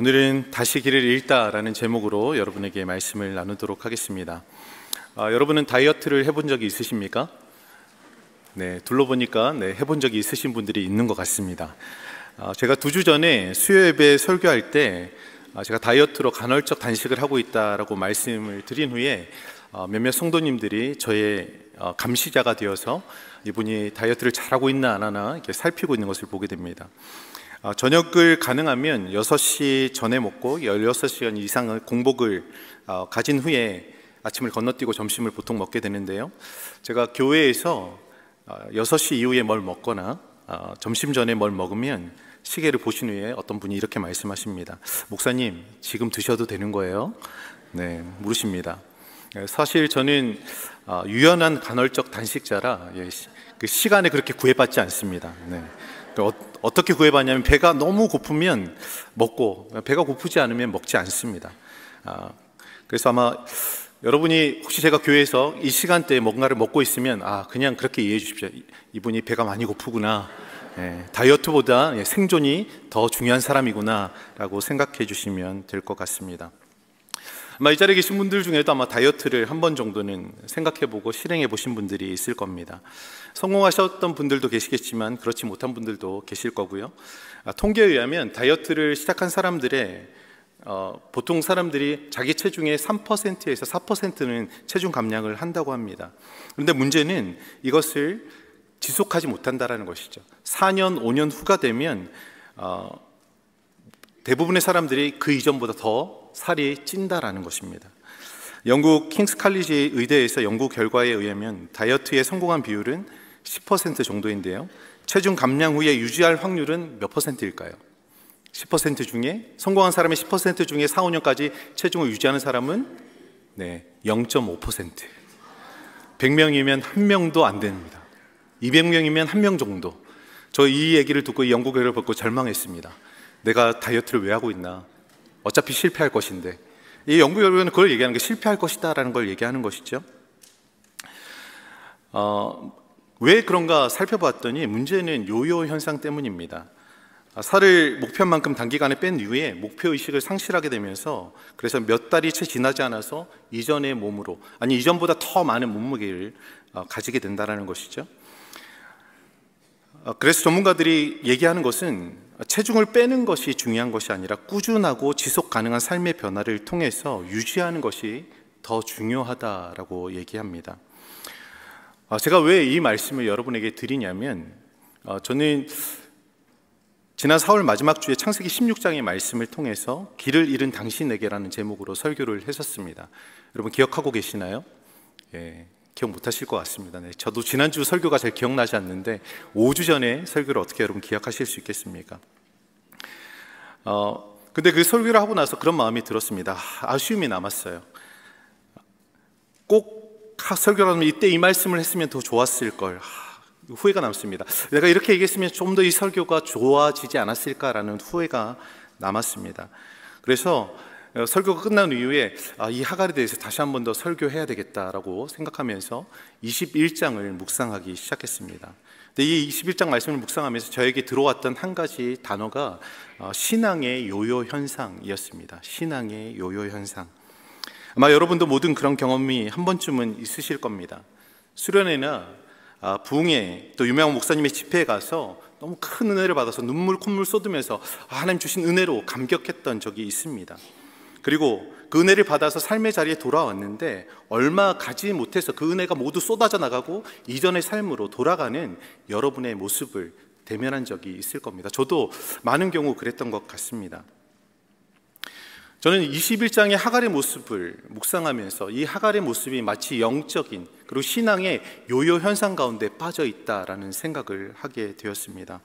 오늘은 다시 길을 잃다라는 제목으로 여러분에게 말씀을 나누도록 하겠습니다. 아, 여러분은 다이어트를 해본 적이 있으십니까? 네, 둘러보니까 네, 해본 적이 있으신 분들이 있는 것 같습니다. 아, 제가 두 주 전에 수요 예배 설교할 때 아, 제가 다이어트로 간헐적 단식을 하고 있다라고 말씀을 드린 후에 아, 몇몇 성도님들이 저의 아, 감시자가 되어서 이분이 다이어트를 잘하고 있나 안 하나 이렇게 살피고 있는 것을 보게 됩니다. 어, 저녁을 가능하면 6시 전에 먹고 16시간 이상의 공복을 어, 가진 후에 아침을 건너뛰고 점심을 보통 먹게 되는데요. 제가 교회에서 6시 어, 이후에 뭘 먹거나 점심 전에 뭘 먹으면 시계를 보신 후에 어떤 분이 이렇게 말씀하십니다. 목사님, 지금 드셔도 되는 거예요? 네, 물으십니다. 네, 사실 저는 유연한 간헐적 단식자라 예, 그 시간에 그렇게 구애받지 않습니다. 네. 그 어, 어떻게 구해봤냐면 배가 너무 고프면 먹고 배가 고프지 않으면 먹지 않습니다. 아, 그래서 아마 여러분이 혹시 제가 교회에서 이 시간대에 뭔가를 먹고 있으면 아 그냥 그렇게 이해해 주십시오. 이분이 배가 많이 고프구나. 예, 다이어트보다 예, 생존이 더 중요한 사람이구나라고 생각해 주시면 될 것 같습니다. 아마 이 자리에 계신 분들 중에도 아마 다이어트를 한 번 정도는 생각해 보고 실행해 보신 분들이 있을 겁니다. 성공하셨던 분들도 계시겠지만 그렇지 못한 분들도 계실 거고요. 아, 통계에 의하면 다이어트를 시작한 사람들의 어, 보통 사람들이 자기 체중의 3%에서 4%는 체중 감량을 한다고 합니다. 그런데 문제는 이것을 지속하지 못한다라는 것이죠. 4년, 5년 후가 되면 어, 대부분의 사람들이 그 이전보다 더 살이 찐다라는 것입니다. 영국 킹스 칼리지 의대에서 연구 결과에 의하면 다이어트에 성공한 비율은 10% 정도인데요. 체중 감량 후에 유지할 확률은 몇 퍼센트일까요? 10% 중에 성공한 사람의 10% 중에 4, 5년까지 체중을 유지하는 사람은 네, 0.5%. 100명이면 한 명도 안 됩니다. 200명이면 한 명 정도. 저 이 얘기를 듣고 연구 결과를 받고 절망했습니다. 내가 다이어트를 왜 하고 있나? 어차피 실패할 것인데. 이 연구 결과는 그걸 얘기하는 게 실패할 것이다라는 걸 얘기하는 것이죠. 어, 왜 그런가 살펴봤더니 문제는 요요 현상 때문입니다. 아, 살을 목표만큼 단기간에 뺀 이후에 목표 의식을 상실하게 되면서 그래서 몇 달이 채 지나지 않아서 이전의 몸으로 아니 이전보다 더 많은 몸무게를 어, 가지게 된다라는 것이죠. 아, 그래서 전문가들이 얘기하는 것은 체중을 빼는 것이 중요한 것이 아니라 꾸준하고 지속 가능한 삶의 변화를 통해서 유지하는 것이 더 중요하다라고 얘기합니다. 아, 제가 왜 이 말씀을 여러분에게 드리냐면 어, 저는 지난 4월 마지막 주에 창세기 16장의 말씀을 통해서 길을 잃은 당신에게라는 제목으로 설교를 했었습니다. 여러분 기억하고 계시나요? 예, 기억 못하실 것 같습니다. 네, 저도 지난주 설교가 잘 기억나지 않는데 5주 전에 설교를 어떻게 여러분 기억하실 수 있겠습니까? 어, 근데 그 설교를 하고 나서 그런 마음이 들었습니다. 아, 아쉬움이 남았어요. 꼭 설교라면 이때 이 말씀을 했으면 더 좋았을 걸. 후회가 남습니다. 내가 이렇게 얘기했으면 좀 더 이 설교가 좋아지지 않았을까라는 후회가 남았습니다. 그래서 어, 설교가 끝난 이후에 아, 이 하갈에 대해서 다시 한 번 더 설교해야 되겠다라고 생각하면서 21장을 묵상하기 시작했습니다. 이 21장 말씀을 묵상하면서 저에게 들어왔던 한 가지 단어가 어, 신앙의 요요 현상이었습니다. 신앙의 요요 현상. 아마 여러분도 모든 그런 경험이 한 번쯤은 있으실 겁니다. 수련회나 아, 부흥회 또 유명한 목사님의 집회에 가서 너무 큰 은혜를 받아서 눈물 콧물 쏟으면서 아, 하나님 주신 은혜로 감격했던 적이 있습니다. 그리고 그 은혜를 받아서 삶의 자리에 돌아왔는데 얼마 가지 못해서 그 은혜가 모두 쏟아져 나가고 이전의 삶으로 돌아가는 여러분의 모습을 대면한 적이 있을 겁니다. 저도 많은 경우 그랬던 것 같습니다. 저는 21장의 하갈의 모습을 묵상하면서 이 하갈의 모습이 마치 영적인 그리고 신앙의 요요 현상 가운데 빠져 있다라는 생각을 하게 되었습니다.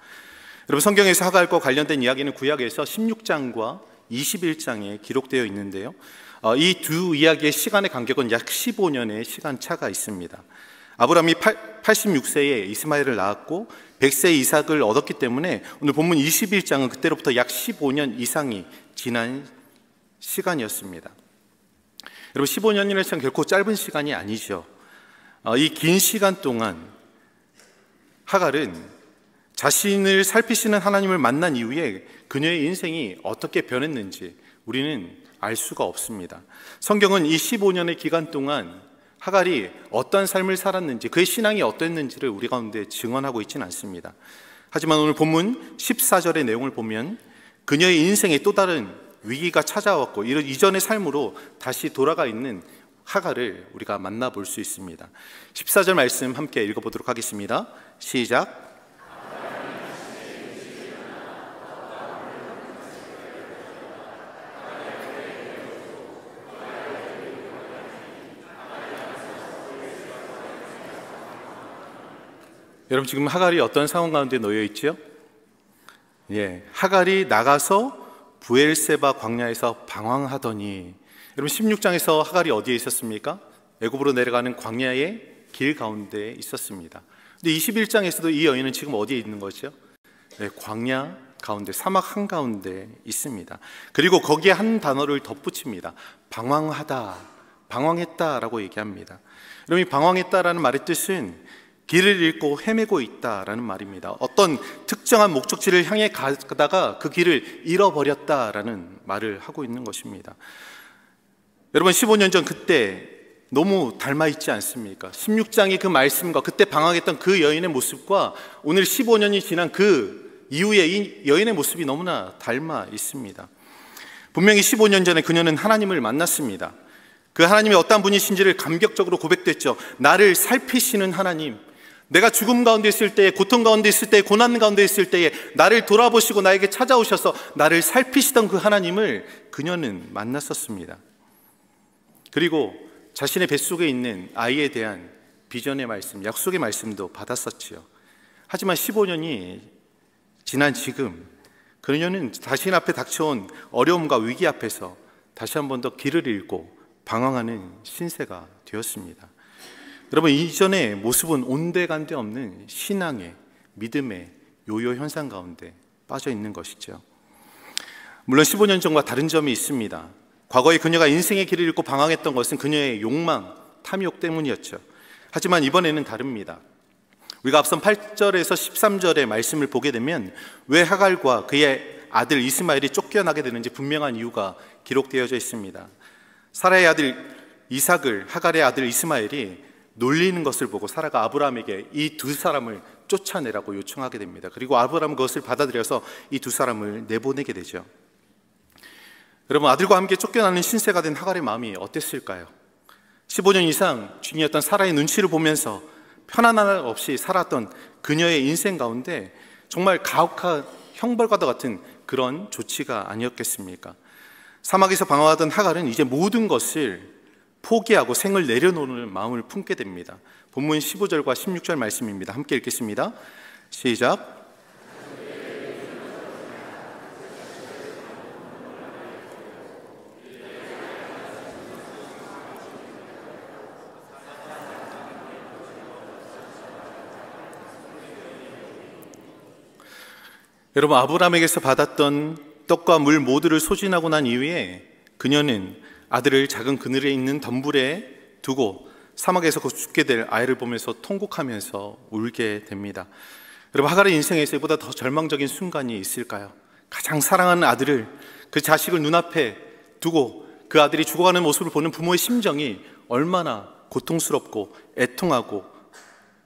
여러분 성경에서 하갈과 관련된 이야기는 구약에서 16장과 21장에 기록되어 있는데요. 어, 이두 이야기의 시간의 간격은 약 15년의 시간 차가 있습니다. 아브라함이 86세에 이스마엘을 낳았고 100세 이삭을 얻었기 때문에 오늘 본문 21장은 그때로부터 약 15년 이상이 지난 시간이었습니다. 여러분 15년이라는 시간 결코 짧은 시간이 아니죠. 어, 이긴 시간 동안 하갈은 자신을 살피시는 하나님을 만난 이후에 그녀의 인생이 어떻게 변했는지 우리는 알 수가 없습니다. 성경은 이 15년의 기간 동안 하갈이 어떤 삶을 살았는지 그의 신앙이 어땠는지를 우리 가운데 증언하고 있지는 않습니다. 하지만 오늘 본문 14절의 내용을 보면 그녀의 인생의 또 다른 위기가 찾아왔고 이런 이전의 삶으로 다시 돌아가 있는 하가를 우리가 만나볼 수 있습니다. 14절 말씀 함께 읽어보도록 하겠습니다. 시작. 여러분 지금 하갈이 어떤 상황 가운데 놓여 있지요? 예, 하갈이 나가서 부엘세바 광야에서 방황하더니 여러분 16장에서 하갈이 어디에 있었습니까? 애굽으로 내려가는 광야의 길 가운데 있었습니다. 근데 21장에서도 이 여인은 지금 어디에 있는 거죠? 네, 광야 가운데 사막 한 가운데 있습니다. 그리고 거기에 한 단어를 덧붙입니다. 방황하다, 방황했다라고 얘기합니다. 여러분 이 방황했다라는 말의 뜻은 길을 잃고 헤매고 있다라는 말입니다. 어떤 특정한 목적지를 향해 가다가 그 길을 잃어버렸다라는 말을 하고 있는 것입니다. 여러분 15년 전 그때 너무 닮아 있지 않습니까? 16장의 그 말씀과 그때 방황했던 그 여인의 모습과 오늘 15년이 지난 그 이후의 여인의 모습이 너무나 닮아 있습니다. 분명히 15년 전에 그녀는 하나님을 만났습니다. 그 하나님이 어떤 분이신지를 감격적으로 고백됐죠. 나를 살피시는 하나님, 내가 죽음 가운데 있을 때에 고통 가운데 있을 때에 고난 가운데 있을 때에 나를 돌아보시고 나에게 찾아오셔서 나를 살피시던 그 하나님을 그녀는 만났었습니다. 그리고 자신의 뱃속에 있는 아이에 대한 비전의 말씀, 약속의 말씀도 받았었지요. 하지만 15년이 지난 지금 그녀는 자신 앞에 닥쳐온 어려움과 위기 앞에서 다시 한 번 더 길을 잃고 방황하는 신세가 되었습니다. 여러분 이전의 모습은 온데간데 없는 신앙의 믿음의 요요 현상 가운데 빠져 있는 것이죠. 물론 15년 전과 다른 점이 있습니다. 과거에 그녀가 인생의 길을 잃고 방황했던 것은 그녀의 욕망, 탐욕 때문이었죠. 하지만 이번에는 다릅니다. 우리가 앞선 8절에서 13절의 말씀을 보게 되면 왜 하갈과 그의 아들 이스마엘이 쫓겨나게 되는지 분명한 이유가 기록되어져 있습니다. 사라의 아들 이삭을 하갈의 아들 이스마엘이 놀리는 것을 보고 사라가 아브라함에게 이 두 사람을 쫓아내라고 요청하게 됩니다. 그리고 아브라함은 그것을 받아들여서 이 두 사람을 내보내게 되죠. 여러분 아들과 함께 쫓겨나는 신세가 된 하갈의 마음이 어땠을까요? 15년 이상 주인이었던 사라의 눈치를 보면서 편안함 없이 살았던 그녀의 인생 가운데 정말 가혹한 형벌과도 같은 그런 조치가 아니었겠습니까? 사막에서 방황하던 하갈은 이제 모든 것을 포기하고 생을 내려놓는 마음을 품게 됩니다. 본문 15절과 16절 말씀입니다. 함께 읽겠습니다. 시작. 여러분 아브라함에게서 받았던 떡과 물 모두를 소진하고 난 이후에 그녀는 아들을 작은 그늘에 있는 덤불에 두고 사막에서 곧 죽게 될 아이를 보면서 통곡하면서 울게 됩니다. 여러분 하갈의 인생에서 이보다 더 절망적인 순간이 있을까요? 가장 사랑하는 아들을 그 자식을 눈앞에 두고 그 아들이 죽어가는 모습을 보는 부모의 심정이 얼마나 고통스럽고 애통하고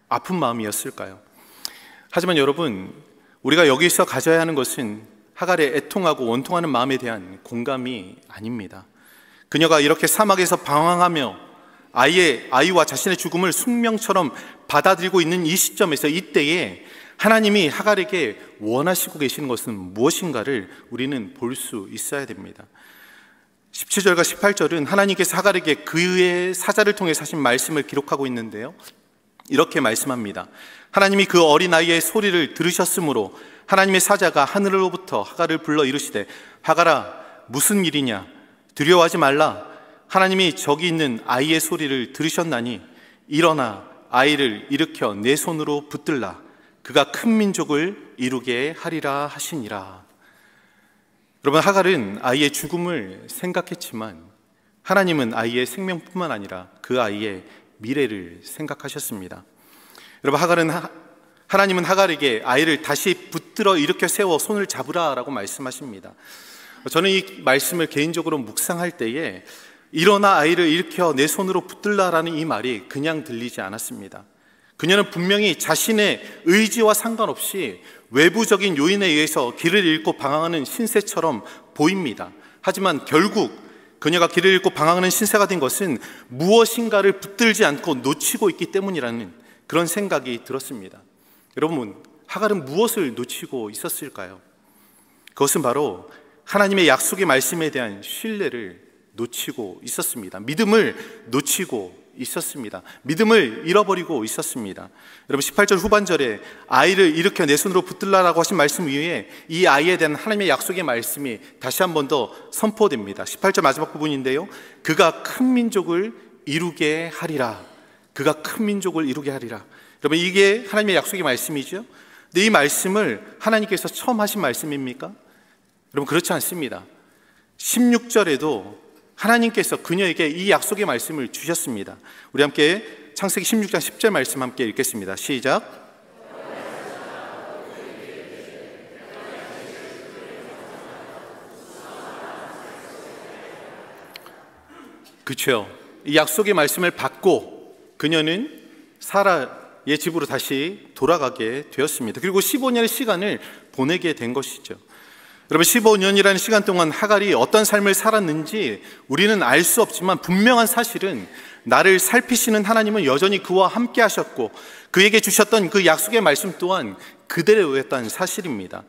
아픈 마음이었을까요? 하지만 여러분 우리가 여기서 가져야 하는 것은 하갈의 애통하고 원통하는 마음에 대한 공감이 아닙니다. 그녀가 이렇게 사막에서 방황하며 아이의 아이와 자신의 죽음을 숙명처럼 받아들이고 있는 이 시점에서 이때에 하나님이 하갈에게 원하시고 계시는 것은 무엇인가를 우리는 볼 수 있어야 됩니다. 17절과 18절은 하나님께서 하갈에게 그의 사자를 통해 사신 말씀을 기록하고 있는데요. 이렇게 말씀합니다. 하나님이 그 어린아이의 소리를 들으셨으므로 하나님의 사자가 하늘로부터 하갈을 불러 이르시되 하갈아 무슨 일이냐 두려워하지 말라. 하나님이 저기 있는 아이의 소리를 들으셨나니 일어나 아이를 일으켜 내 손으로 붙들라. 그가 큰 민족을 이루게 하리라 하시니라. 여러분 하갈은 아이의 죽음을 생각했지만 하나님은 아이의 생명뿐만 아니라 그 아이의 미래를 생각하셨습니다. 여러분 하갈은 하, 하나님은 하갈에게 아이를 다시 붙들어 일으켜 세워 손을 잡으라라고 말씀하십니다. 저는 이 말씀을 개인적으로 묵상할 때에 일어나 아이를 일으켜 내 손으로 붙들라라는 이 말이 그냥 들리지 않았습니다. 그녀는 분명히 자신의 의지와 상관없이 외부적인 요인에 의해서 길을 잃고 방황하는 신세처럼 보입니다. 하지만 결국 그녀가 길을 잃고 방황하는 신세가 된 것은 무엇인가를 붙들지 않고 놓치고 있기 때문이라는 그런 생각이 들었습니다. 여러분, 하갈은 무엇을 놓치고 있었을까요? 그것은 바로 하나님의 약속의 말씀에 대한 신뢰를 놓치고 있었습니다. 믿음을 놓치고 있었습니다. 믿음을 잃어버리고 있었습니다. 여러분 18절 후반절에 아이를 일으켜 내 손으로 붙들라라고 하신 말씀 위에 이 아이에 대한 하나님의 약속의 말씀이 다시 한 번 더 선포됩니다. 18절 마지막 부분인데요. 그가 큰 민족을 이루게 하리라. 그가 큰 민족을 이루게 하리라. 여러분 이게 하나님의 약속의 말씀이죠. 근데 이 말씀을 하나님께서 처음 하신 말씀입니까? 여러분 그렇지 않습니다. 16절에도 하나님께서 그녀에게 이 약속의 말씀을 주셨습니다. 우리 함께 창세기 16장 10절 말씀 함께 읽겠습니다. 시작. 그렇죠. 이 약속의 말씀을 받고 그녀는 사라의 예 집으로 다시 돌아가게 되었습니다. 그리고 15년의 시간을 보내게 된 것이죠. 여러분 15년이라는 시간 동안 하갈이 어떤 삶을 살았는지 우리는 알 수 없지만 분명한 사실은 나를 살피시는 하나님은 여전히 그와 함께 하셨고 그에게 주셨던 그 약속의 말씀 또한 그대로였다는 사실입니다.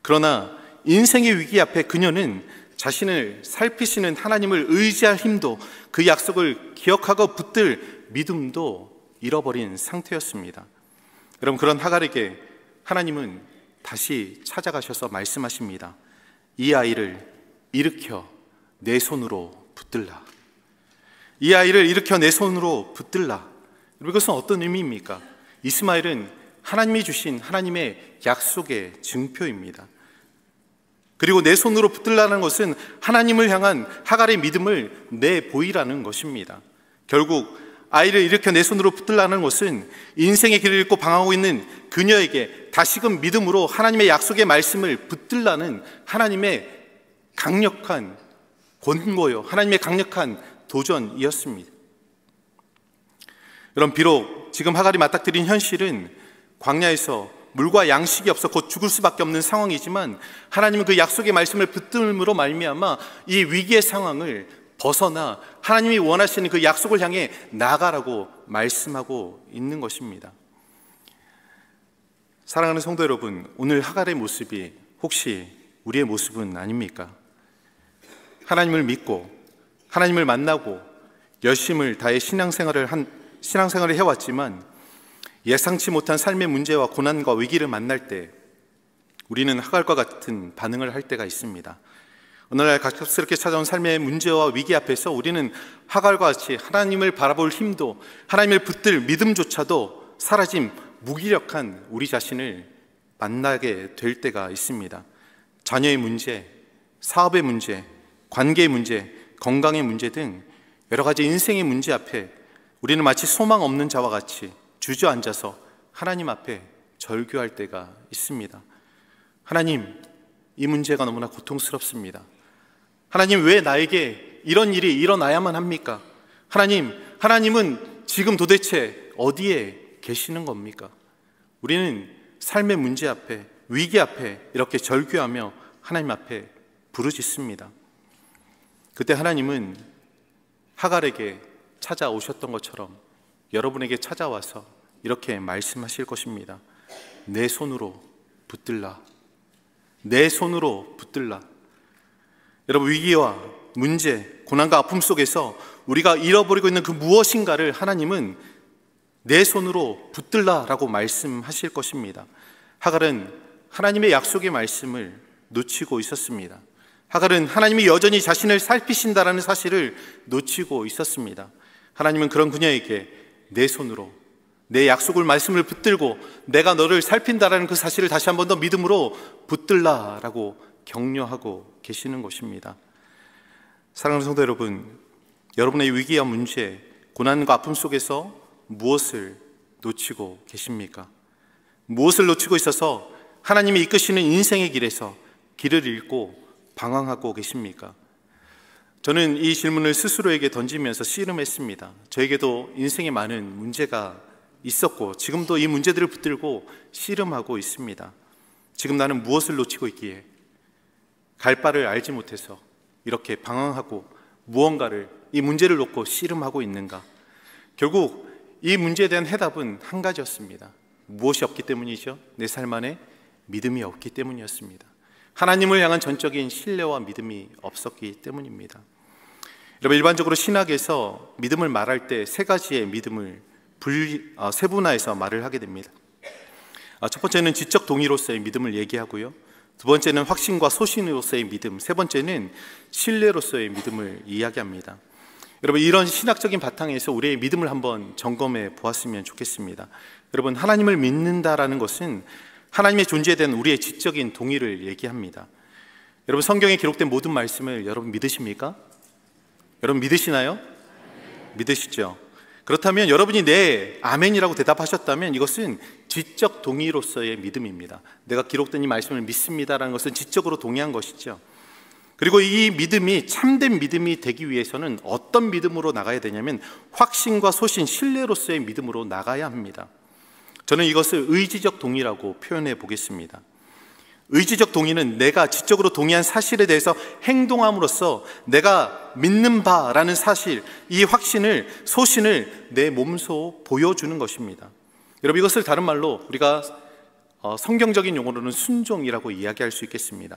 그러나 인생의 위기 앞에 그녀는 자신을 살피시는 하나님을 의지할 힘도 그 약속을 기억하고 붙들 믿음도 잃어버린 상태였습니다. 여러분 그런 하갈에게 하나님은 다시 찾아가셔서 말씀하십니다. 이 아이를 일으켜 내 손으로 붙들라. 이 아이를 일으켜 내 손으로 붙들라. 이것은 어떤 의미입니까? 이스마엘은 하나님이 주신 하나님의 약속의 증표입니다. 그리고 내 손으로 붙들라는 것은 하나님을 향한 하갈의 믿음을 내 보이라는 것입니다. 결국 아이를 일으켜 내 손으로 붙들라는 것은 인생의 길을 잃고 방황하고 있는 그녀에게 다시금 믿음으로 하나님의 약속의 말씀을 붙들라는 하나님의 강력한 권고요. 하나님의 강력한 도전이었습니다. 여러분, 비록 지금 하갈이 맞닥뜨린 현실은 광야에서 물과 양식이 없어 곧 죽을 수밖에 없는 상황이지만 하나님은 그 약속의 말씀을 붙들므로 말미암아 이 위기의 상황을 벗어나 하나님이 원하시는 그 약속을 향해 나가라고 말씀하고 있는 것입니다. 사랑하는 성도 여러분, 오늘 하갈의 모습이 혹시 우리의 모습은 아닙니까? 하나님을 믿고 하나님을 만나고 열심을 다해 신앙생활을 한 신앙생활을 해왔지만 예상치 못한 삶의 문제와 고난과 위기를 만날 때 우리는 하갈과 같은 반응을 할 때가 있습니다. 오늘날 갑작스럽게 찾아온 삶의 문제와 위기 앞에서 우리는 하갈과 같이 하나님을 바라볼 힘도 하나님을 붙들 믿음조차도 사라진 무기력한 우리 자신을 만나게 될 때가 있습니다. 자녀의 문제, 사업의 문제, 관계의 문제, 건강의 문제 등 여러 가지 인생의 문제 앞에 우리는 마치 소망 없는 자와 같이 주저앉아서 하나님 앞에 절규할 때가 있습니다. 하나님, 이 문제가 너무나 고통스럽습니다. 하나님 왜 나에게 이런 일이 일어나야만 합니까? 하나님, 하나님은 지금 도대체 어디에 계시는 겁니까? 우리는 삶의 문제 앞에, 위기 앞에 이렇게 절규하며 하나님 앞에 부르짖습니다. 그때 하나님은 하갈에게 찾아오셨던 것처럼 여러분에게 찾아와서 이렇게 말씀하실 것입니다. 내 손으로 붙들라. 내 손으로 붙들라. 여러분 위기와 문제, 고난과 아픔 속에서 우리가 잃어버리고 있는 그 무엇인가를 하나님은 내 손으로 붙들라라고 말씀하실 것입니다. 하갈은 하나님의 약속의 말씀을 놓치고 있었습니다. 하갈은 하나님이 여전히 자신을 살피신다라는 사실을 놓치고 있었습니다. 하나님은 그런 그녀에게 내 손으로 내 약속을 말씀을 붙들고 내가 너를 살핀다라는 그 사실을 다시 한 번 더 믿음으로 붙들라라고 격려하고 계시는 것입니다. 사랑하는 성도 여러분, 여러분의 위기와 문제, 고난과 아픔 속에서 무엇을 놓치고 계십니까? 무엇을 놓치고 있어서 하나님이 이끄시는 인생의 길에서 길을 잃고 방황하고 계십니까? 저는 이 질문을 스스로에게 던지면서 씨름했습니다. 저에게도 인생에 많은 문제가 있었고 지금도 이 문제들을 붙들고 씨름하고 있습니다. 지금 나는 무엇을 놓치고 있기에 갈 바를 알지 못해서 이렇게 방황하고 무언가를 이 문제를 놓고 씨름하고 있는가? 결국 이 문제에 대한 해답은 한 가지였습니다. 무엇이 없기 때문이죠? 내 삶 안에 믿음이 없기 때문이었습니다. 하나님을 향한 전적인 신뢰와 믿음이 없었기 때문입니다. 여러분 일반적으로 신학에서 믿음을 말할 때 세 가지의 믿음을 분리, 어, 세분화해서 말을 하게 됩니다. 아, 첫 번째는 지적 동의로서의 믿음을 얘기하고요. 두 번째는 확신과 소신으로서의 믿음, 세 번째는 신뢰로서의 믿음을 이야기합니다. 여러분 이런 신학적인 바탕에서 우리의 믿음을 한번 점검해 보았으면 좋겠습니다. 여러분 하나님을 믿는다라는 것은 하나님의 존재에 대한 우리의 지적인 동의를 얘기합니다. 여러분 성경에 기록된 모든 말씀을 여러분 믿으십니까? 여러분 믿으시나요? 믿으시죠? 그렇다면 여러분이 네, 아멘이라고 대답하셨다면 이것은 지적 동의로서의 믿음입니다. 내가 기록된 이 말씀을 믿습니다라는 것은 지적으로 동의한 것이죠. 그리고 이 믿음이 참된 믿음이 되기 위해서는 어떤 믿음으로 나가야 되냐면 확신과 소신, 신뢰로서의 믿음으로 나가야 합니다. 저는 이것을 의지적 동의라고 표현해 보겠습니다. 의지적 동의는 내가 지적으로 동의한 사실에 대해서 행동함으로써 내가 믿는 바라는 사실, 이 확신을, 소신을 내 몸소 보여주는 것입니다. 여러분 이것을 다른 말로 우리가 어, 성경적인 용어로는 순종이라고 이야기할 수 있겠습니다.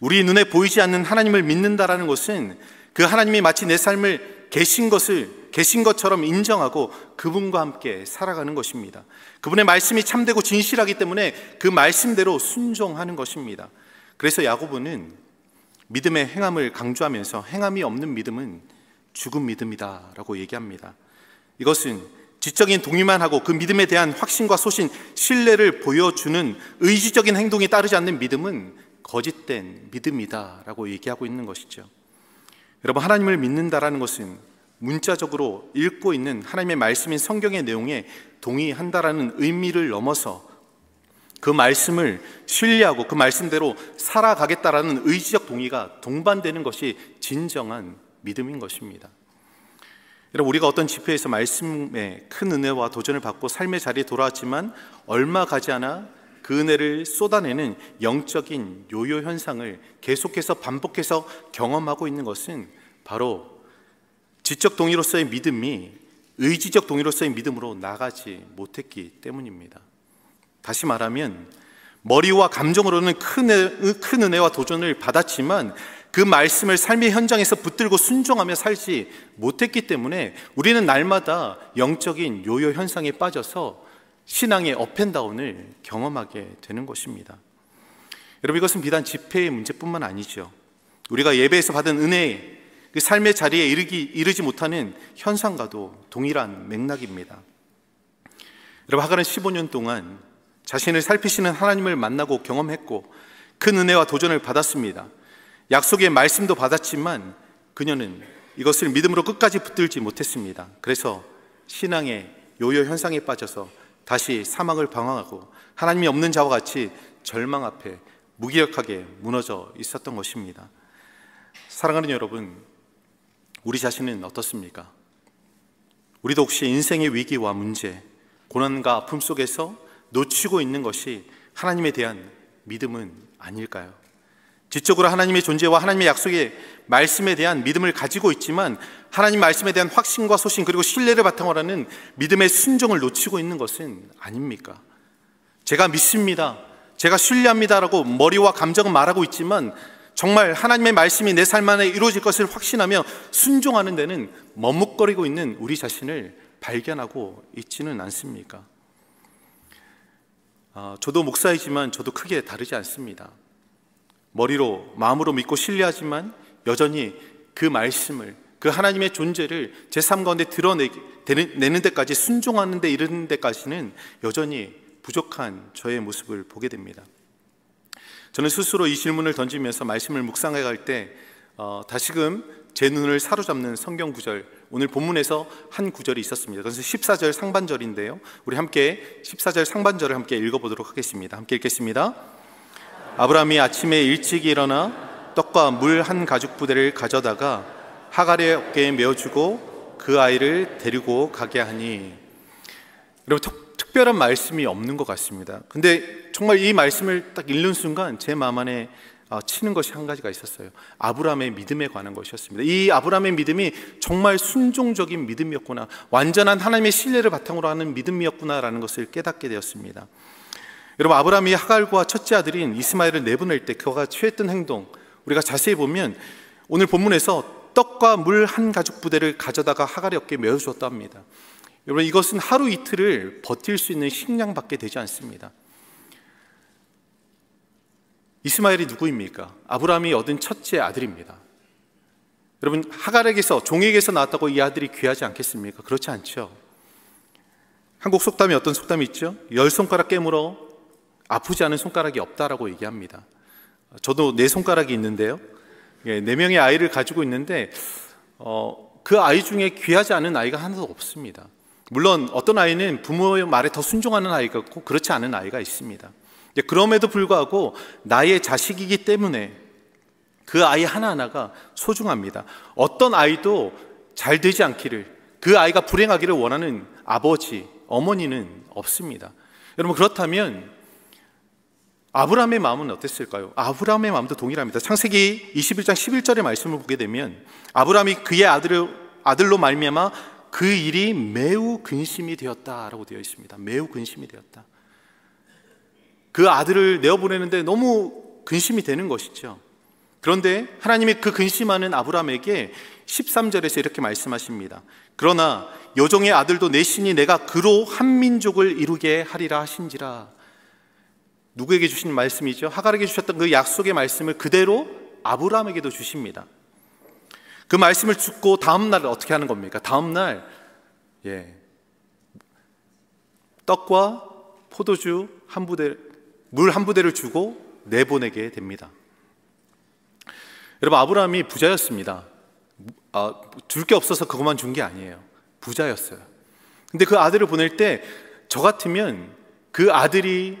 우리 눈에 보이지 않는 하나님을 믿는다라는 것은 그 하나님이 마치 내 삶을 계신 것을 계신 것처럼 인정하고 그분과 함께 살아가는 것입니다. 그분의 말씀이 참되고 진실하기 때문에 그 말씀대로 순종하는 것입니다. 그래서 야고보는 믿음의 행함을 강조하면서 행함이 없는 믿음은 죽은 믿음이다라고 얘기합니다. 이것은 지적인 동의만 하고 그 믿음에 대한 확신과 소신, 신뢰를 보여주는 의지적인 행동이 따르지 않는 믿음은 거짓된 믿음이다라고 얘기하고 있는 것이죠. 여러분 하나님을 믿는다라는 것은 문자적으로 읽고 있는 하나님의 말씀인 성경의 내용에 동의한다라는 의미를 넘어서 그 말씀을 신뢰하고 그 말씀대로 살아가겠다라는 의지적 동의가 동반되는 것이 진정한 믿음인 것입니다. 여러분 우리가 어떤 집회에서 말씀에 큰 은혜와 도전을 받고 삶의 자리에 돌아왔지만 얼마 가지 않아 그 은혜를 쏟아내는 영적인 요요 현상을 계속해서 반복해서 경험하고 있는 것은 바로 지적 동의로서의 믿음이 의지적 동의로서의 믿음으로 나가지 못했기 때문입니다. 다시 말하면 머리와 감정으로는 큰, 큰 은혜와 도전을 받았지만 그 말씀을 삶의 현장에서 붙들고 순종하며 살지 못했기 때문에 우리는 날마다 영적인 요요 현상에 빠져서 신앙의 업앤다운을 경험하게 되는 것입니다. 여러분 이것은 비단 집회의 문제뿐만 아니죠. 우리가 예배에서 받은 은혜, 그 삶의 자리에 이르기, 이르지 못하는 현상과도 동일한 맥락입니다. 여러분, 하가는 15년 동안 자신을 살피시는 하나님을 만나고 경험했고 큰 은혜와 도전을 받았습니다. 약속의 말씀도 받았지만 그녀는 이것을 믿음으로 끝까지 붙들지 못했습니다. 그래서 신앙의 요요 현상에 빠져서 다시 사망을 방황하고 하나님이 없는 자와 같이 절망 앞에 무기력하게 무너져 있었던 것입니다. 사랑하는 여러분, 우리 자신은 어떻습니까? 우리도 혹시 인생의 위기와 문제, 고난과 아픔 속에서 놓치고 있는 것이 하나님에 대한 믿음은 아닐까요? 지적으로 하나님의 존재와 하나님의 약속의 말씀에 대한 믿음을 가지고 있지만 하나님 말씀에 대한 확신과 소신 그리고 신뢰를 바탕으로 하는 믿음의 순종을 놓치고 있는 것은 아닙니까? 제가 믿습니다. 제가 신뢰합니다라고 머리와 감정은 말하고 있지만 정말 하나님의 말씀이 내 삶 안에 이루어질 것을 확신하며 순종하는 데는 머뭇거리고 있는 우리 자신을 발견하고 있지는 않습니까? 어, 저도 목사이지만 저도 크게 다르지 않습니다. 머리로, 마음으로 믿고 신뢰하지만 여전히 그 말씀을, 그 하나님의 존재를 제 삶 가운데 드러내는 데까지 순종하는 데 이르는 데까지는 여전히 부족한 저의 모습을 보게 됩니다. 저는 스스로 이 질문을 던지면서 말씀을 묵상해 갈때 어, 다시금 제 눈을 사로잡는 성경 구절 오늘 본문에서 한 구절이 있었습니다. 그래서 14절 상반절인데요. 우리 함께 14절 상반절을 함께 읽어보도록 하겠습니다. 함께 읽겠습니다. 아브라함이 아침에 일찍 일어나 떡과 물 한 가죽 부대를 가져다가 하갈의 어깨에 메어주고 그 아이를 데리고 가게 하니 여러분 특별한 말씀이 없는 것 같습니다. 근데 정말 이 말씀을 딱 읽는 순간 제 마음 안에 아, 치는 것이 한 가지가 있었어요. 아브라함의 믿음에 관한 것이었습니다. 이 아브라함의 믿음이 정말 순종적인 믿음이었구나. 완전한 하나님의 신뢰를 바탕으로 하는 믿음이었구나라는 것을 깨닫게 되었습니다. 여러분 아브라함이 하갈과 첫째 아들인 이스마엘을 내보낼 때 그가 취했던 행동 우리가 자세히 보면 오늘 본문에서 떡과 물 한 가죽 부대를 가져다가 하갈이 어깨에 메워주었답니다 여러분 이것은 하루 이틀을 버틸 수 있는 식량밖에 되지 않습니다. 이스마엘이 누구입니까? 아브라함이 얻은 첫째 아들입니다. 여러분 하갈에게서 종에게서 나왔다고 이 아들이 귀하지 않겠습니까? 그렇지 않죠. 한국 속담이 어떤 속담이 있죠? 열 손가락 깨물어 아프지 않은 손가락이 없다라고 얘기합니다. 저도 네 손가락이 있는데요. 예, 네 명의 아이를 가지고 있는데 어, 그 아이 중에 귀하지 않은 아이가 하나도 없습니다. 물론 어떤 아이는 부모의 말에 더 순종하는 아이가 있고 그렇지 않은 아이가 있습니다. 그럼에도 불구하고 나의 자식이기 때문에 그 아이 하나하나가 소중합니다. 어떤 아이도 잘 되지 않기를 그 아이가 불행하기를 원하는 아버지, 어머니는 없습니다. 여러분 그렇다면 아브라함의 마음은 어땠을까요? 아브라함의 마음도 동일합니다. 창세기 21장 11절의 말씀을 보게 되면 아브라함이 그의 아들을 아들로 말미암아 그 일이 매우 근심이 되었다라고 되어 있습니다. 매우 근심이 되었다. 그 아들을 내어보내는데 너무 근심이 되는 것이죠. 그런데 하나님이 그 근심하는 아브람에게 13절에서 이렇게 말씀하십니다. 그러나 여종의 아들도 내 신이 내가 그로 한 민족을 이루게 하리라 하신지라. 누구에게 주신 말씀이죠? 하갈에게 주셨던 그 약속의 말씀을 그대로 아브라함에게도 주십니다. 그 말씀을 듣고 다음 날 어떻게 하는 겁니까? 다음 날 예. 떡과 포도주 한 부대 물 한 부대를 주고 내보내게 됩니다. 여러분 아브라함이 부자였습니다. 아, 줄게 없어서 그것만 준 게 아니에요. 부자였어요. 근데 그 아들을 보낼 때 저 같으면 그 아들이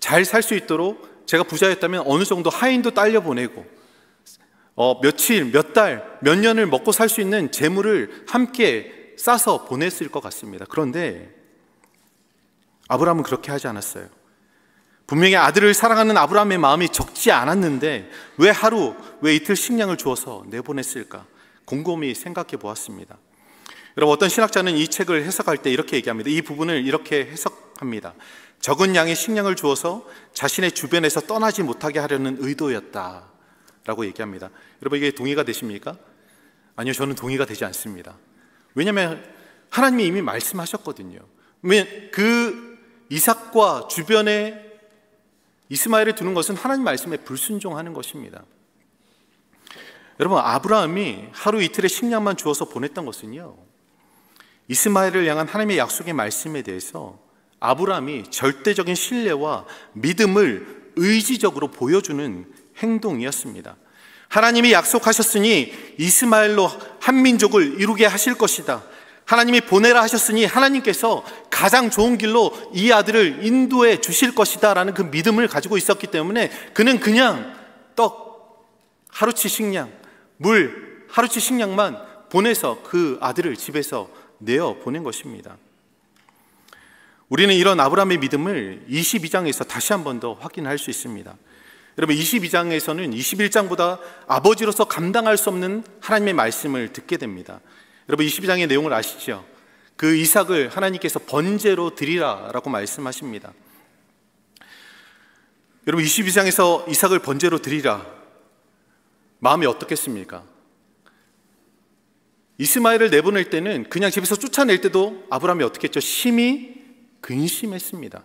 잘 살 수 있도록 제가 부자였다면 어느 정도 하인도 딸려 보내고 어, 며칠, 몇 달, 몇 년을 먹고 살 수 있는 재물을 함께 싸서 보냈을 것 같습니다. 그런데 아브라함은 그렇게 하지 않았어요. 분명히 아들을 사랑하는 아브라함의 마음이 적지 않았는데 왜 하루, 왜 이틀 식량을 주어서 내보냈을까? 곰곰이 생각해 보았습니다. 여러분, 어떤 신학자는 이 책을 해석할 때 이렇게 얘기합니다. 이 부분을 이렇게 해석합니다. 적은 양의 식량을 주어서 자신의 주변에서 떠나지 못하게 하려는 의도였다. 라고 얘기합니다. 여러분 이게 동의가 되십니까? 아니요, 저는 동의가 되지 않습니다. 왜냐하면 하나님이 이미 말씀하셨거든요. 그 이삭과 주변에 이스마엘을 두는 것은 하나님 말씀에 불순종하는 것입니다. 여러분 아브라함이 하루 이틀의 식량만 주어서 보냈던 것은요. 이스마엘을 향한 하나님의 약속의 말씀에 대해서 아브라함이 절대적인 신뢰와 믿음을 의지적으로 보여주는 행동이었습니다. 하나님이 약속하셨으니 이스마엘로 한 민족을 이루게 하실 것이다. 하나님이 보내라 하셨으니 하나님께서 가장 좋은 길로 이 아들을 인도해 주실 것이다. 라는 그 믿음을 가지고 있었기 때문에 그는 그냥 떡, 하루치 식량, 물, 하루치 식량만 보내서 그 아들을 집에서 내어 보낸 것입니다. 우리는 이런 아브라함의 믿음을 22장에서 다시 한 번 더 확인할 수 있습니다. 여러분 22장에서는 21장보다 아버지로서 감당할 수 없는 하나님의 말씀을 듣게 됩니다. 여러분 22장의 내용을 아시죠? 그 이삭을 하나님께서 번제로 드리라라고 말씀하십니다. 여러분 22장에서 이삭을 번제로 드리라 마음이 어떻겠습니까? 이스마엘을 내보낼 때는 그냥 집에서 쫓아낼 때도 아브라함이 어떻게 했죠? 심히 근심했습니다.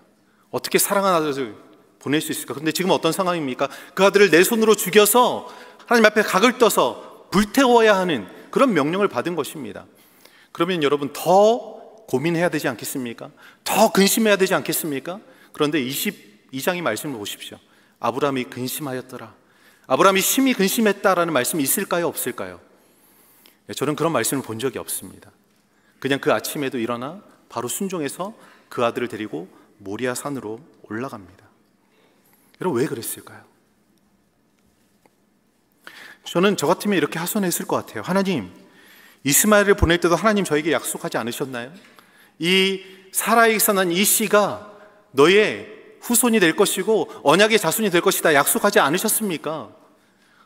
어떻게 사랑하는 아들 보낼 수 있을까? 근데 지금 어떤 상황입니까? 그 아들을 내 손으로 죽여서 하나님 앞에 각을 떠서 불태워야 하는 그런 명령을 받은 것입니다. 그러면 여러분 더 고민해야 되지 않겠습니까? 더 근심해야 되지 않겠습니까? 그런데 22장의 말씀을 보십시오. 아브라함이 근심하였더라. 아브라함이 심히 근심했다라는 말씀이 있을까요? 없을까요? 예, 저는 그런 말씀을 본 적이 없습니다. 그냥 그 아침에도 일어나 바로 순종해서 그 아들을 데리고 모리아 산으로 올라갑니다. 여러분 왜 그랬을까요? 저는 저 같으면 이렇게 하소연했을 것 같아요. 하나님, 이스마엘을 보낼 때도 하나님 저에게 약속하지 않으셨나요? 이 살아있어난 이 씨가 너의 후손이 될 것이고 언약의 자손이 될 것이다 약속하지 않으셨습니까?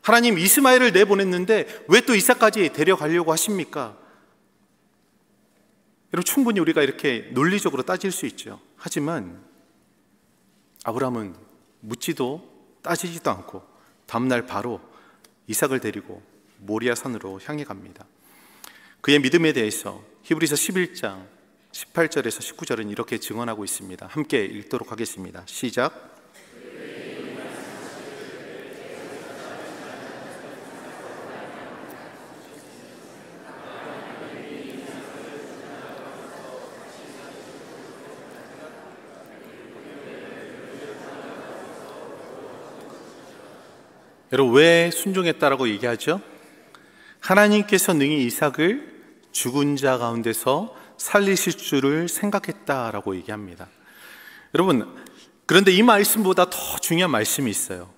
하나님 이스마엘을 내보냈는데 왜 또 이사까지 데려가려고 하십니까? 여러분 충분히 우리가 이렇게 논리적으로 따질 수 있죠. 하지만 아브라함은 묻지도 따지지도 않고 다음날 바로 이삭을 데리고 모리아 산으로 향해 갑니다. 그의 믿음에 대해서 히브리서 11장 18절에서 19절은 이렇게 증언하고 있습니다. 함께 읽도록 하겠습니다. 시작. 여러분 왜 순종했다라고 얘기하죠? 하나님께서 능히 이삭을 죽은 자 가운데서 살리실 줄을 생각했다라고 얘기합니다. 여러분 그런데 이 말씀보다 더 중요한 말씀이 있어요.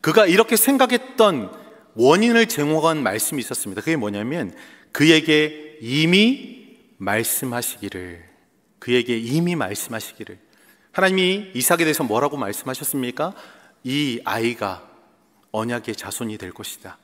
그가 이렇게 생각했던 원인을 제공한 말씀이 있었습니다. 그게 뭐냐면 그에게 이미 말씀하시기를 그에게 이미 말씀하시기를 하나님이 이삭에 대해서 뭐라고 말씀하셨습니까? 이 아이가 언약의 자손이 될 것이다.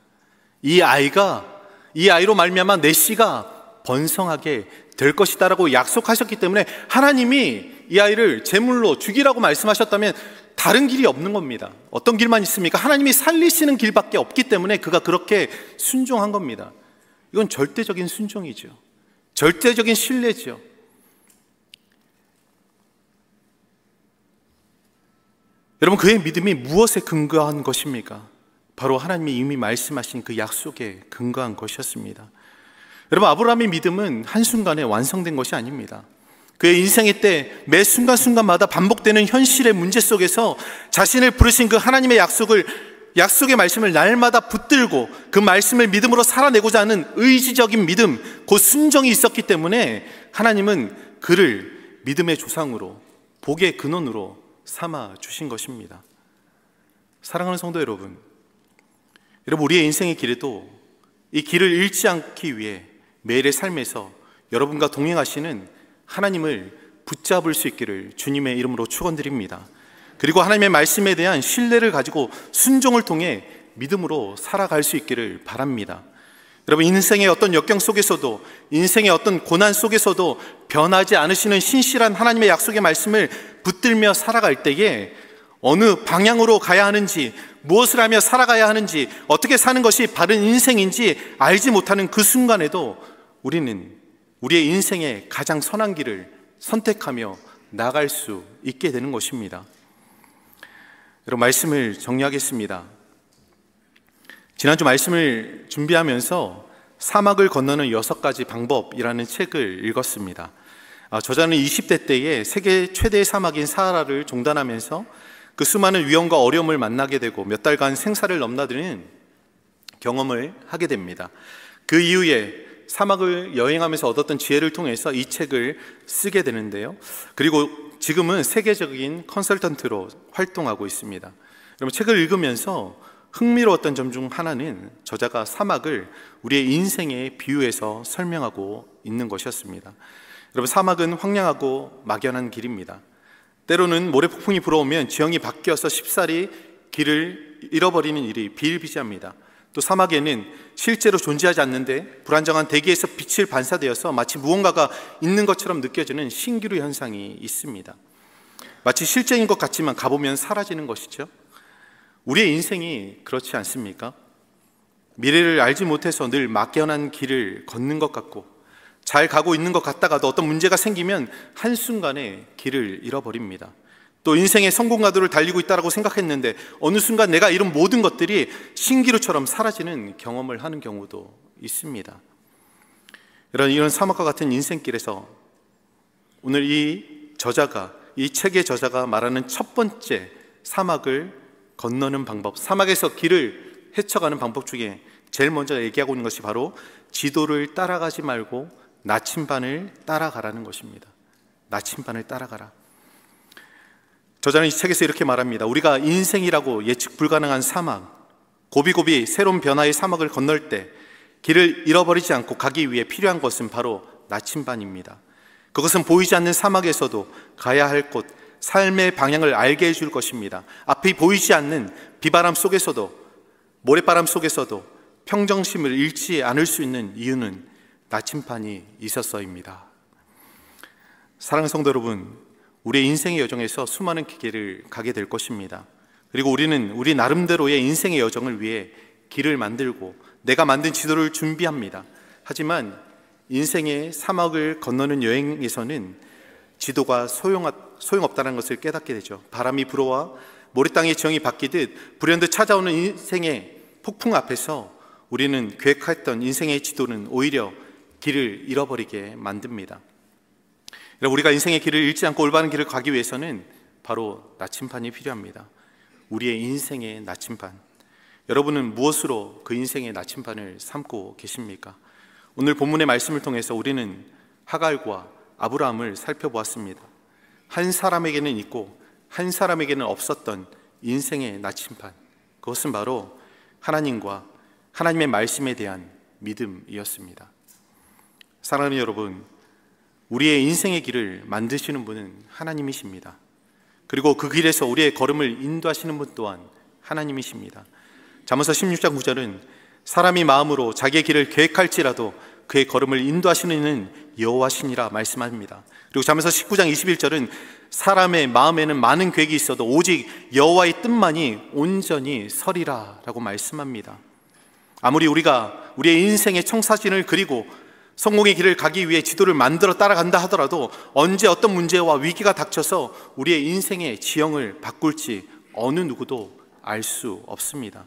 이 아이가 이 아이로 말미암아 내 씨가 번성하게 될 것이다라고 약속하셨기 때문에 하나님이 이 아이를 제물로 죽이라고 말씀하셨다면 다른 길이 없는 겁니다. 어떤 길만 있습니까? 하나님이 살리시는 길밖에 없기 때문에 그가 그렇게 순종한 겁니다. 이건 절대적인 순종이죠. 절대적인 신뢰죠. 여러분, 그의 믿음이 무엇에 근거한 것입니까? 바로 하나님이 이미 말씀하신 그 약속에 근거한 것이었습니다. 여러분, 아브라함의 믿음은 한순간에 완성된 것이 아닙니다. 그의 인생의 때, 매 순간순간마다 반복되는 현실의 문제 속에서 자신을 부르신 그 하나님의 약속을, 약속의 말씀을 날마다 붙들고 그 말씀을 믿음으로 살아내고자 하는 의지적인 믿음, 그 순정이 있었기 때문에 하나님은 그를 믿음의 조상으로, 복의 근원으로 삼아 주신 것입니다. 사랑하는 성도 여러분, 여러분 우리의 인생의 길에도 이 길을 잃지 않기 위해 매일의 삶에서 여러분과 동행하시는 하나님을 붙잡을 수 있기를 주님의 이름으로 축원드립니다. 그리고 하나님의 말씀에 대한 신뢰를 가지고 순종을 통해 믿음으로 살아갈 수 있기를 바랍니다. 여러분 인생의 어떤 역경 속에서도 인생의 어떤 고난 속에서도 변하지 않으시는 신실한 하나님의 약속의 말씀을 붙들며 살아갈 때에 어느 방향으로 가야 하는지, 무엇을 하며 살아가야 하는지, 어떻게 사는 것이 바른 인생인지 알지 못하는 그 순간에도 우리는 우리의 인생의 가장 선한 길을 선택하며 나갈 수 있게 되는 것입니다. 여러분, 말씀을 정리하겠습니다. 지난주 말씀을 준비하면서 사막을 건너는 여섯 가지 방법이라는 책을 읽었습니다. 아, 저자는 20대 때에 세계 최대의 사막인 사하라를 종단하면서 그 수많은 위험과 어려움을 만나게 되고 몇 달간 생사를 넘나드는 경험을 하게 됩니다. 그 이후에 사막을 여행하면서 얻었던 지혜를 통해서 이 책을 쓰게 되는데요. 그리고 지금은 세계적인 컨설턴트로 활동하고 있습니다. 여러분 책을 읽으면서 흥미로웠던 점 중 하나는 저자가 사막을 우리의 인생에 비유해서 설명하고 있는 것이었습니다. 여러분 사막은 황량하고 막연한 길입니다. 때로는 모래폭풍이 불어오면 지형이 바뀌어서 쉽사리 길을 잃어버리는 일이 비일비재합니다. 또 사막에는 실제로 존재하지 않는데 불안정한 대기에서 빛을 반사되어서 마치 무언가가 있는 것처럼 느껴지는 신기루 현상이 있습니다. 마치 실제인 것 같지만 가보면 사라지는 것이죠. 우리의 인생이 그렇지 않습니까? 미래를 알지 못해서 늘 막연한 길을 걷는 것 같고 잘 가고 있는 것 같다가도 어떤 문제가 생기면 한순간에 길을 잃어버립니다. 또 인생의 성공 가도를 달리고 있다라고 생각했는데 어느 순간 내가 이런 모든 것들이 신기루처럼 사라지는 경험을 하는 경우도 있습니다. 이런 이런 사막과 같은 인생길에서 오늘 이 저자가 이 책의 저자가 말하는 첫 번째 사막을 건너는 방법, 사막에서 길을 헤쳐가는 방법 중에 제일 먼저 얘기하고 있는 것이 바로 지도를 따라가지 말고 나침반을 따라가라는 것입니다. 나침반을 따라가라. 저자는 이 책에서 이렇게 말합니다. 우리가 인생이라고 예측 불가능한 사막, 고비고비 새로운 변화의 사막을 건널 때 길을 잃어버리지 않고 가기 위해 필요한 것은 바로 나침반입니다. 그것은 보이지 않는 사막에서도 가야 할 곳, 삶의 방향을 알게 해줄 것입니다. 앞이 보이지 않는 비바람 속에서도, 모래바람 속에서도 평정심을 잃지 않을 수 있는 이유는 나침판이 있었어입니다. 사랑하는 성도 여러분, 우리의 인생의 여정에서 수많은 기계를 가게 될 것입니다. 그리고 우리는 우리 나름대로의 인생의 여정을 위해 길을 만들고 내가 만든 지도를 준비합니다. 하지만 인생의 사막을 건너는 여행에서는 지도가 소용, 없다는 것을 깨닫게 되죠. 바람이 불어와 모래 땅의 지형이 바뀌듯 불현듯 찾아오는 인생의 폭풍 앞에서 우리는 계획했던 인생의 지도는 오히려 길을 잃어버리게 만듭니다. 그러니까 우리가 인생의 길을 잃지 않고 올바른 길을 가기 위해서는 바로 나침판이 필요합니다. 우리의 인생의 나침판. 여러분은 무엇으로 그 인생의 나침판을 삼고 계십니까? 오늘 본문의 말씀을 통해서 우리는 하갈과 아브라함을 살펴보았습니다. 한 사람에게는 있고 한 사람에게는 없었던 인생의 나침판. 그것은 바로 하나님과 하나님의 말씀에 대한 믿음이었습니다. 사랑하는 여러분, 우리의 인생의 길을 만드시는 분은 하나님이십니다. 그리고 그 길에서 우리의 걸음을 인도하시는 분 또한 하나님이십니다. 잠언서 16장 9절은 사람이 마음으로 자기의 길을 계획할지라도 그의 걸음을 인도하시는 이는 여호와신이라 말씀합니다. 그리고 잠언서 19장 21절은 사람의 마음에는 많은 계획이 있어도 오직 여호와의 뜻만이 온전히 서리라라고 말씀합니다. 아무리 우리가 우리의 인생의 청사진을 그리고 성공의 길을 가기 위해 지도를 만들어 따라간다 하더라도 언제 어떤 문제와 위기가 닥쳐서 우리의 인생의 지형을 바꿀지 어느 누구도 알 수 없습니다.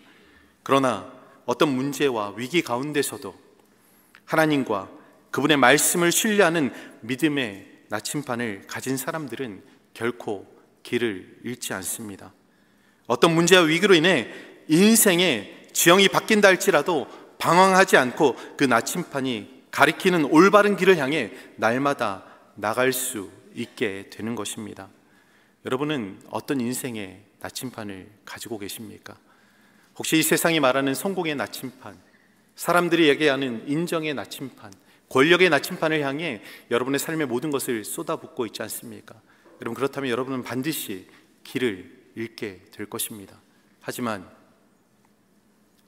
그러나 어떤 문제와 위기 가운데서도 하나님과 그분의 말씀을 신뢰하는 믿음의 나침반을 가진 사람들은 결코 길을 잃지 않습니다. 어떤 문제와 위기로 인해 인생의 지형이 바뀐다 할지라도 방황하지 않고 그 나침판이 가리키는 올바른 길을 향해 날마다 나갈 수 있게 되는 것입니다. 여러분은 어떤 인생의 나침판을 가지고 계십니까? 혹시 이 세상이 말하는 성공의 나침판, 사람들이 얘기하는 인정의 나침판, 권력의 나침판을 향해 여러분의 삶의 모든 것을 쏟아붓고 있지 않습니까? 여러분 그렇다면 여러분은 반드시 길을 잃게 될 것입니다. 하지만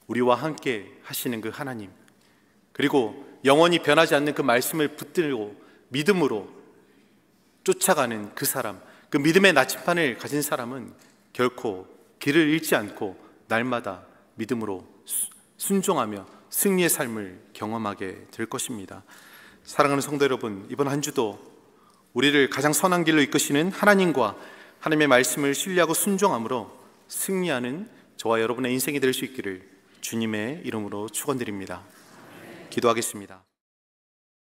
우리와 함께 하시는 그 하나님 그리고 영원히 변하지 않는 그 말씀을 붙들고 믿음으로 쫓아가는 그 사람, 그 믿음의 나침판을 가진 사람은 결코 길을 잃지 않고 날마다 믿음으로 순종하며 승리의 삶을 경험하게 될 것입니다. 사랑하는 성도 여러분, 이번 한 주도 우리를 가장 선한 길로 이끄시는 하나님과 하나님의 말씀을 신뢰하고 순종함으로 승리하는 저와 여러분의 인생이 될 수 있기를 주님의 이름으로 축원드립니다. 기도하겠습니다.